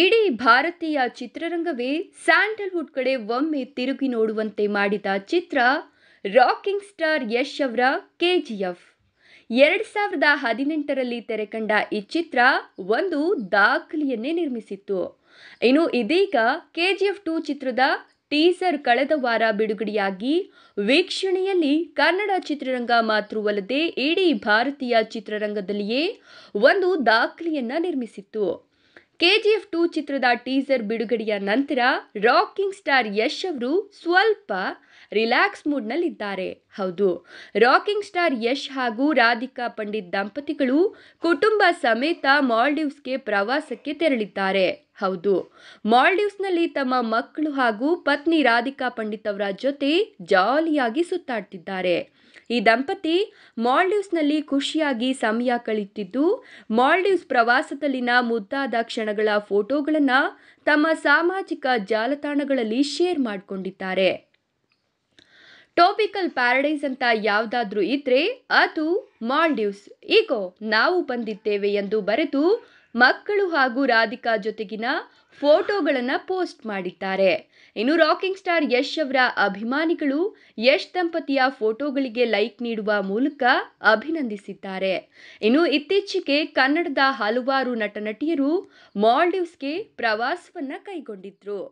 ಇಡೀ ಭಾರತೀಯ ಚಿತ್ರರಂಗವೇ ಸ್ಯಾಂಡಲ್ವುಡ್ ಕಡೆ ಒಮ್ಮೆ ತಿರುಗಿ ನೋಡುವಂತೆ ಮಾಡಿದ ಚಿತ್ರ ರಾಕಿಂಗ್ ಸ್ಟಾರ್ ಯಶ್ ಅವರ ಕೆ ಜಿ ಎಫ್ ಎರಡು ಸಾವಿರದ ಹದಿನೆಂಟರಲ್ಲಿ ತೆರೆಕಂಡ ಈ ಚಿತ್ರ ಒಂದು ದಾಖಲೆಯನ್ನೇ ನಿರ್ಮಿಸಿತ್ತು ಇನ್ನು ಇದೀಗ ಕೆ ಜಿ ಎಫ್ ಟು ಚಿತ್ರದ ಟೀಸರ್ ಕಳೆದ ವಾರ ಬಿಡುಗಡೆಯಾಗಿ ವೀಕ್ಷಣೆಯಲ್ಲಿ ಕನ್ನಡ ಚಿತ್ರರಂಗ ಮಾತ್ರವಲ್ಲದೆ ಇಡೀ ಭಾರತೀಯ ಚಿತ್ರರಂಗದಲ್ಲಿಯೇ ಒಂದು ದಾಖಲೆಯನ್ನು ನಿರ್ಮಿಸಿತ್ತು ಕೆಜಿಎಫ್ ಟು ಚಿತ್ರದ ಟೀಸರ್ ಬಿಡುಗಡೆಯ ನಂತರ ರಾಕಿಂಗ್ ಸ್ಟಾರ್ ಯಶ್ ಅವರು ಸ್ವಲ್ಪ ರಿಲ್ಯಾಕ್ಸ್ ಮೂಡ್ನಲ್ಲಿದ್ದಾರೆ ಹೌದು ರಾಕಿಂಗ್ ಸ್ಟಾರ್ ಯಶ್ ಹಾಗೂ ರಾಧಿಕಾ ಪಂಡಿತ್ ದಂಪತಿಗಳು ಕುಟುಂಬ ಸಮೇತ ಮಾಲ್ಡೀವ್ಸ್ಗೆ ಪ್ರವಾಸಕ್ಕೆ ತೆರಳಿದ್ದಾರೆ ಹೌದು ಮಾಲ್ಡೀವ್ಸ್ ನಲ್ಲಿ ತಮ್ಮ ಮಕ್ಕಳು ಹಾಗೂ ಪತ್ನಿ ರಾಧಿಕಾ ಪಂಡಿತ್ ಅವರ ಜೊತೆ ಜಾಲಿಯಾಗಿ ಸುತ್ತಾಡ್ತಿದ್ದಾರೆ ಈ ದಂಪತಿ ಮಾಲ್ಡೀವ್ಸ್ ನಲ್ಲಿ ಖುಷಿಯಾಗಿ ಸಮಯ ಕಳೆಯುತ್ತಿದ್ದು ಮಾಲ್ಡೀವ್ಸ್ ಪ್ರವಾಸದಲ್ಲಿನ ಮುದ್ದಾದ ಕ್ಷಣಗಳ ಫೋಟೋಗಳನ್ನು ತಮ್ಮ ಸಾಮಾಜಿಕ ಜಾಲತಾಣಗಳಲ್ಲಿ ಶೇರ್ ಮಾಡಿಕೊಂಡಿದ್ದಾರೆ ಟೋಪಿಕಲ್ ಪ್ಯಾರಡೈಸ್ ಅಂತ ಯಾವುದಾದ್ರೂ ಇದ್ರೆ ಅದು ಮಾಲ್ಡೀವ್ಸ್ ಈಗೋ ನಾವು ಬಂದಿದ್ದೇವೆ ಎಂದು ಬರೆದು ಮಕ್ಕಳು ಹಾಗೂ ರಾಧಿಕಾ ಜೊತೆಗಿನ ಫೋಟೋಗಳನ್ನು ಪೋಸ್ಟ್ ಮಾಡಿದ್ದಾರೆ ಇನ್ನು ರಾಕಿಂಗ್ ಸ್ಟಾರ್ ಯಶ್ ಅವರ ಅಭಿಮಾನಿಗಳು ಯಶ್ ದಂಪತಿಯ ಫೋಟೋಗಳಿಗೆ ಲೈಕ್ ನೀಡುವ ಮೂಲಕ ಅಭಿನಂದಿಸಿದ್ದಾರೆ ಇನ್ನು ಇತ್ತೀಚೆಗೆ ಕನ್ನಡದ ಹಲವಾರು ನಟ ನಟಿಯರು ಮಾಲ್ಡೀವ್ಸ್ಗೆ ಪ್ರವಾಸವನ್ನು ಕೈಗೊಂಡಿದ್ರು